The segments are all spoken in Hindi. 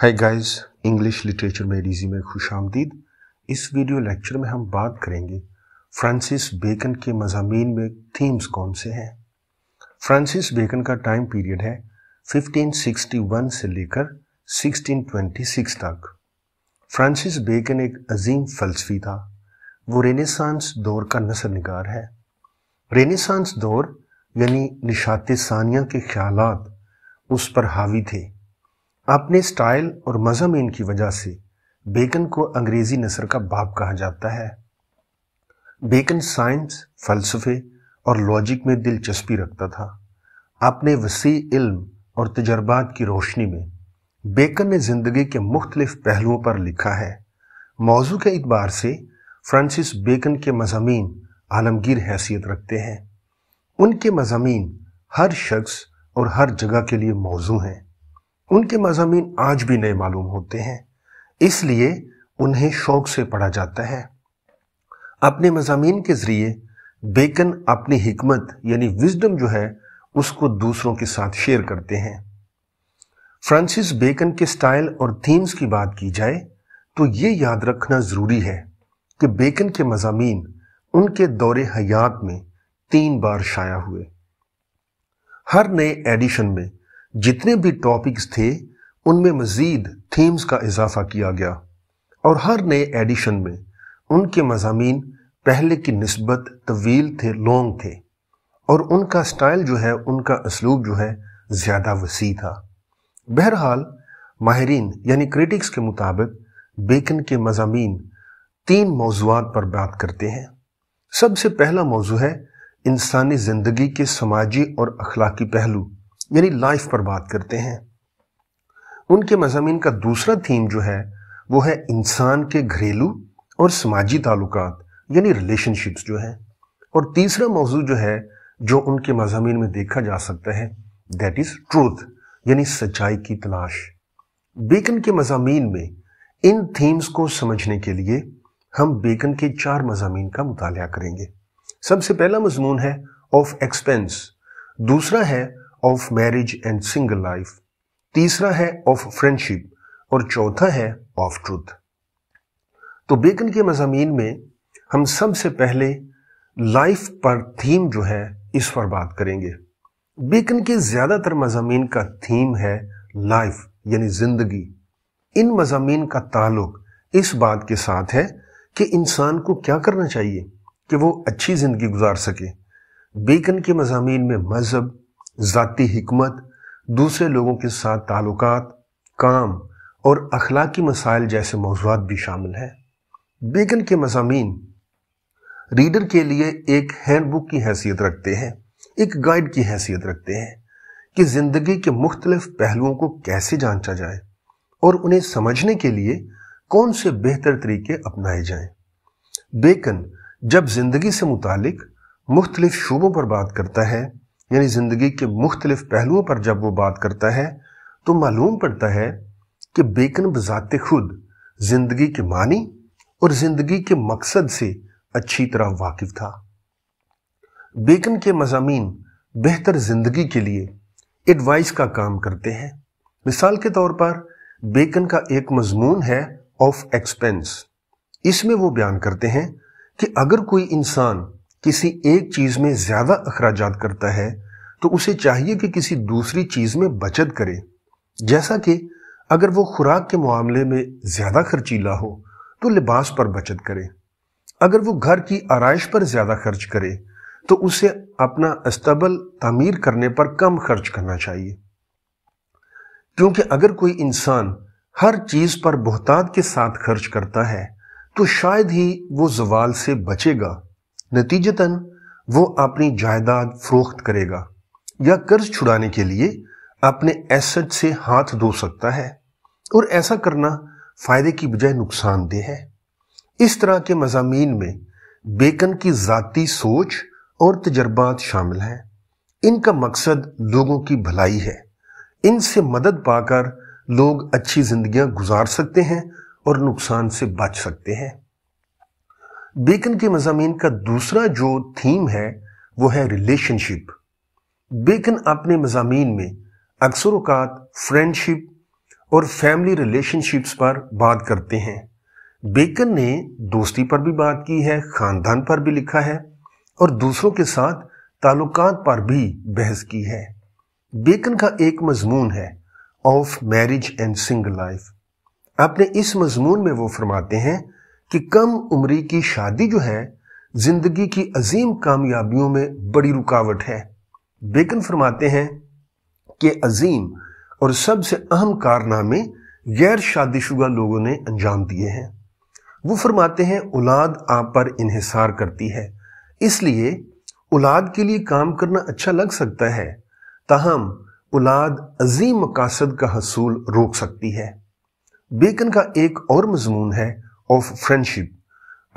हाय गाइस इंग्लिश लिटरेचर में डीजी में खुश आमदीद इस वीडियो लेक्चर में हम बात करेंगे फ्रांसिस बेकन के मजामीन में थीम्स कौन से हैं फ्रांसिस बेकन का टाइम पीरियड है 1561 से लेकर 1626 तक फ्रांसिस बेकन एक अजीम फलसफी था वो रेनेसांस दौर का नसर नगार है रेनेसांस दौर यानी निशात सानिया के ख्याल उस पर हावी थे अपने स्टाइल और मजामीन की वजह से बेकन को अंग्रेजी नसर का बाप कहा जाता है बेकन साइंस फलसफे और लॉजिक में दिलचस्पी रखता था अपने वसी इल्म और तजर्बात की रोशनी में बेकन ने जिंदगी के मुख्तलिफ पहलुओं पर लिखा है मौजू के अतबार से फ्रांसिस बेकन के मजामी आलमगीर हैसियत रखते हैं उनके मजामी हर शख्स और हर जगह के लिए मौजू हैं उनके मजामी आज भी नए मालूम होते हैं इसलिए उन्हें शौक से पढ़ा जाता है अपने मजामी के ज़रिए बेकन अपनी हिकमत यानी विजडम जो है उसको दूसरों के साथ शेयर करते हैं फ्रांसिस बेकन के स्टाइल और थीम्स की बात की जाए तो ये याद रखना ज़रूरी है कि बेकन के मजामी उनके दौरे हयात में तीन बार शाया हुए हर नए एडिशन में जितने भी टॉपिक्स थे उनमें मज़ीद थीम्स का इजाफा किया गया और हर नए एडिशन में उनके मजामी पहले की नस्बत तवील थे लॉन्ग थे और उनका स्टाइल जो है उनका इसलूब जो है ज़्यादा वसी था बहरहाल माहरीन यानी क्रिटिक्स के मुताबिक बेकन के मजामी तीन मौजूद पर बात करते हैं सबसे पहला मौजू है इंसानी ज़िंदगी के समाजी और अखलाकी पहलू यानी लाइफ पर बात करते हैं उनके मजामी का दूसरा थीम जो है वो है इंसान के घरेलू और समाजी ताल्लुक यानी रिलेशनशिप्स जो है और तीसरा मौजू जो है जो उनके मजामी में देखा जा सकता है दैट इज़ ट्रूथ यानी सच्चाई की तलाश बेकन के मजामी में इन थीम्स को समझने के लिए हम बेकन के चार मजामी का मुताल करेंगे सबसे पहला मजमून है ऑफ एक्सपेंस दूसरा है of marriage and single life तीसरा है ऑफ फ्रेंडशिप और चौथा है ऑफ ट्रुथ तो बेकन के मजामी में हम सबसे पहले लाइफ पर थीम जो है इस पर बात करेंगे बेकन के ज़्यादातर मजामी का थीम है लाइफ यानी ज़िंदगी इन मजामी का ताल्लुक इस बात के साथ है कि इंसान को क्या करना चाहिए कि वो अच्छी ज़िंदगी गुजार सके बेकन के मजामी में मज़हब ज़ाती हमत दूसरे लोगों के साथ ताल्लुक काम और अखलाकी मसाइल जैसे मौजूद भी शामिल हैं बेगन के मजामी रीडर के लिए एक हैंडबुक की हैसियत रखते हैं एक गाइड की हैसियत रखते हैं कि ज़िंदगी के मुख्तलिफ पहलुओं को कैसे जांचा जाए और उन्हें समझने के लिए कौन से बेहतर तरीके अपनाए जाएं। बेकन जब ज़िंदगी से मुतालिक मुख्तलिफ शोबों पर बात करता है यानी ज़िंदगी के मुख्तलिफ पहलुओं पर जब वो बात करता है तो मालूम पड़ता है कि बेकन बजाते खुद ज़िंदगी के मानी और ज़िंदगी के मकसद से अच्छी तरह वाकिफ था बेकन के मजामी बेहतर ज़िंदगी के लिए एडवाइस का काम करते हैं मिसाल के तौर पर बेकन का एक मजमून है ऑफ एक्सपेंस इसमें वो बयान करते हैं कि अगर कोई इंसान किसी एक चीज़ में ज़्यादा अखराज करता है तो उसे चाहिए कि किसी दूसरी चीज़ में बचत करे जैसा कि अगर वो खुराक के मामले में ज़्यादा खर्चीला हो तो लिबास पर बचत करे अगर वो घर की आरइश पर ज़्यादा खर्च करे तो उसे अपना अस्तबल तमीर करने पर कम खर्च करना चाहिए क्योंकि अगर कोई इंसान हर चीज़ पर बहुतात के साथ खर्च करता है तो शायद ही वो जवाल से बचेगा नतीजतन वो अपनी जायदाद फरोख्त करेगा या कर्ज छुड़ाने के लिए अपने एसेट से हाथ धो सकता है और ऐसा करना फायदे की बजाय नुकसानदेह है इस तरह के मजामी में बेकन की जाती सोच और तजर्बात शामिल हैं इनका मकसद लोगों की भलाई है इनसे मदद पाकर लोग अच्छी जिंदगियां गुजार सकते हैं और नुकसान से बच सकते हैं बेकन के मजामी का दूसरा जो थीम है वो है रिलेशनशिप बेकन अपने मजामी में अक्सर अकात फ्रेंडशिप और फैमिली रिलेशनशिप्स पर बात करते हैं बेकन ने दोस्ती पर भी बात की है ख़ानदान पर भी लिखा है और दूसरों के साथ ताल्लुक पर भी बहस की है बेकन का एक मजमून है of marriage and single life अपने इस मजमून में वो फरमाते हैं कि कम उम्री की शादी जो है जिंदगी की अजीम कामयाबियों में बड़ी रुकावट है बेकन फरमाते हैं कि अजीम और सबसे अहम कारनामे गैर शादीशुदा लोगों ने अंजाम दिए हैं वो फरमाते हैं औलाद आप पर इन्हिसार करती है इसलिए औलाद के लिए काम करना अच्छा लग सकता है ताहम औलाद अजीम मकासद का हसूल रोक सकती है बेकन का एक और मजमून है ऑफ फ्रेंडशिप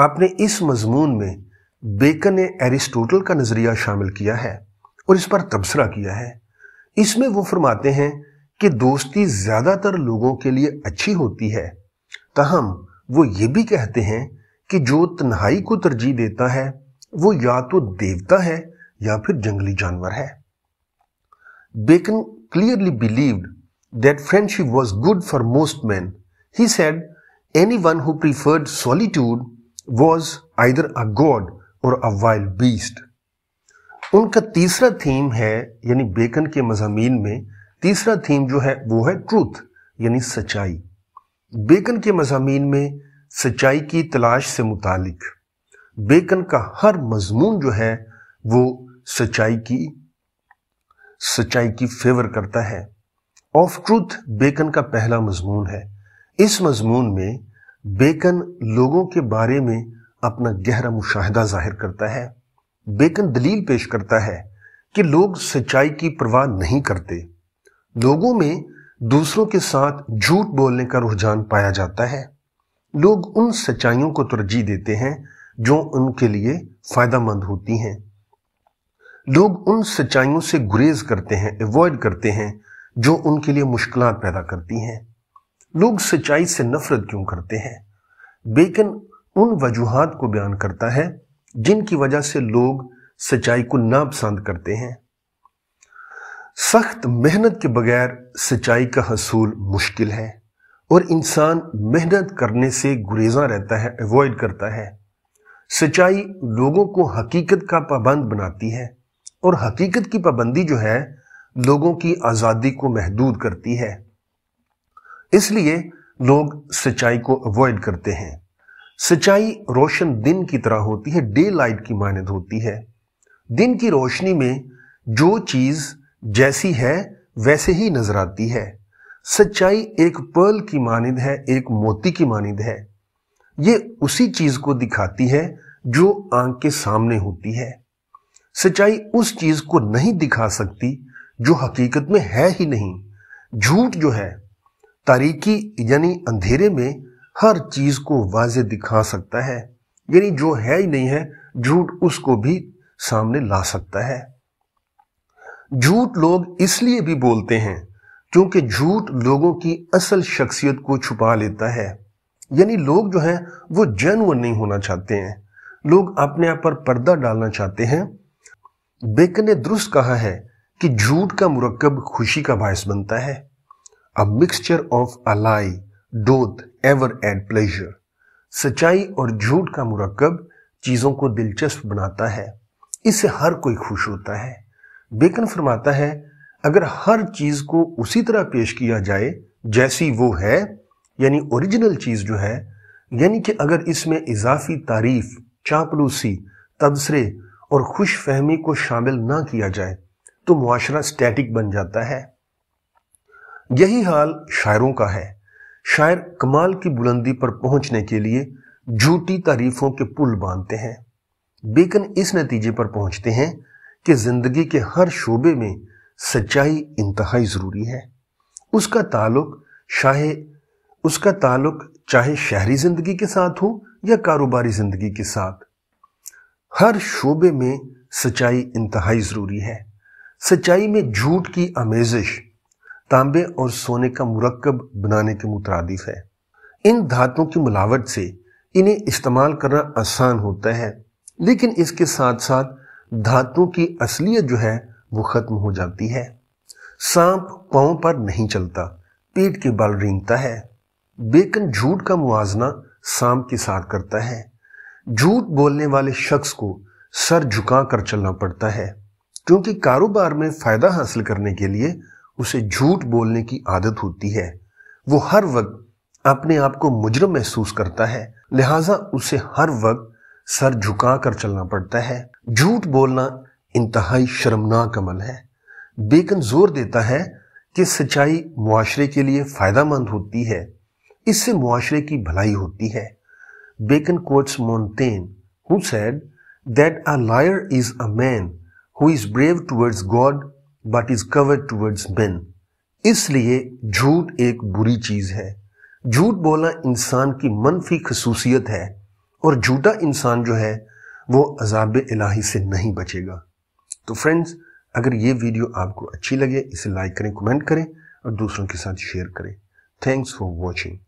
आपने इस मजमून में बेकन ने एरिस्टोटल का नज़रिया शामिल किया है और इस पर तबसरा किया है इसमें वो फरमाते हैं कि दोस्ती ज़्यादातर लोगों के लिए अच्छी होती है तहम वो ये भी कहते हैं कि जो तन्हाई को तरजीह देता है वो या तो देवता है या फिर जंगली जानवर है Bacon clearly believed that friendship was good for most man he said Anyone who preferred solitude was either a god और अ वाइल्ड बीस्ट उनका तीसरा थीम है यानी बेकन के मजामी में तीसरा थीम जो है वो है ट्रूथ यानी सच्चाई बेकन के मजामी में सच्चाई की तलाश से मुतालिक बेकन का हर मजमून जो है वो सच्चाई की सच्चाई की फेवर करता है ऑफ ट्रूथ बेकन का पहला मजमून है इस मजमून में बेकन लोगों के बारे में अपना गहरा मुशाहिदा जाहिर करता है बेकन दलील पेश करता है कि लोग सच्चाई की परवाह नहीं करते लोगों में दूसरों के साथ झूठ बोलने का रुझान पाया जाता है लोग उन सच्चाइयों को तरजीह देते हैं जो उनके लिए फायदा मंद होती हैं लोग उन सच्चाइयों से गुरेज करते हैं अवॉइड करते हैं जो उनके लिए मुश्किल पैदा करती हैं लोग सच्चाई से नफरत क्यों करते हैं बेकन उन वजूहत को बयान करता है जिनकी वजह से लोग सच्चाई को नापसंद करते हैं सख्त मेहनत के बगैर सच्चाई का हसूल मुश्किल है और इंसान मेहनत करने से गुरेजा रहता है अवॉइड करता है सच्चाई लोगों को हकीकत का पाबंद बनाती है और हकीकत की पाबंदी जो है लोगों की आज़ादी को महदूद करती है इसलिए लोग सिंचाई को अवॉइड करते हैं सिंचाई रोशन दिन की तरह होती है डे लाइट की मानद होती है दिन की रोशनी में जो चीज़ जैसी है वैसे ही नजर आती है सच्चाई एक पर्ल की मानद है एक मोती की मानद है ये उसी चीज को दिखाती है जो आंख के सामने होती है सच्चाई उस चीज को नहीं दिखा सकती जो हकीकत में है ही नहीं झूठ जो है तारीकी यानी अंधेरे में हर चीज़ को वाज दिखा सकता है यानी जो है ही नहीं है झूठ उसको भी सामने ला सकता है झूठ लोग इसलिए भी बोलते हैं क्योंकि झूठ लोगों की असल शख्सियत को छुपा लेता है यानी लोग जो है वो जेनुअन नहीं होना चाहते हैं लोग अपने आप पर पर्दा डालना चाहते हैं बेकन ने दुरुस्त कहा है कि झूठ का मुरकब खुशी का बायस बनता है a mixture of a lie, ever and pleasure सच्चाई और झूठ का मुरकब चीज़ों को दिलचस्प बनाता है इससे हर कोई खुश होता है बेकन फरमाता है अगर हर चीज़ को उसी तरह पेश किया जाए जैसी वो है यानी ओरिजिनल चीज़ जो है यानी कि अगर इसमें इजाफी तारीफ चापलूसी तबसरे और खुश फहमी को शामिल ना किया जाए तो मुआरा स्टैटिक बन जाता है यही हाल शायरों का है शायर कमाल की बुलंदी पर पहुंचने के लिए झूठी तारीफों के पुल बांधते हैं बेकन इस नतीजे पर पहुंचते हैं कि जिंदगी के हर शोबे में सच्चाई इंतहाई ज़रूरी है उसका ताल्लुक चाहे उसका ताल्लुक चाहे शहरी ज़िंदगी के साथ हो या कारोबारी ज़िंदगी के साथ हर शोबे में सच्चाई इंतहाई ज़रूरी है सच्चाई में झूठ की आमेज़िश तांबे और सोने का मुरक्कब बनाने के मुतरदिफ है इन धातुओं की मिलावट से इन्हें इस्तेमाल करना आसान होता है लेकिन इसके साथ साथ धातुओं की असलियत जो है वो खत्म हो जाती है सांप पाओ पर नहीं चलता पेट के बल रिंगता है बेकन झूठ का मुआजना सांप के साथ करता है झूठ बोलने वाले शख्स को सर झुका कर चलना पड़ता है क्योंकि कारोबार में फायदा हासिल करने के लिए उसे झूठ बोलने की आदत होती है वो हर वक्त अपने आप को मुजरम महसूस करता है लिहाजा उसे हर वक्त सर झुका कर चलना पड़ता है झूठ बोलना इंतहाई शर्मनाक अमल है बेकन जोर देता है कि सच्चाई मुआशरे के लिए फ़ायदामंद होती है इससे मुआशरे की भलाई होती है Bacon quotes Montaigne who said that a liar is a man who is brave towards God but is coward towards men इसलिए झूठ एक बुरी चीज है झूठ बोलना इंसान की मनफी खसूसियत है और झूठा इंसान जो है वो अजाब इलाही से नहीं बचेगा तो फ्रेंड्स अगर ये वीडियो आपको अच्छी लगे इसे लाइक करें कमेंट करें और दूसरों के साथ शेयर करें थैंक्स फॉर वॉचिंग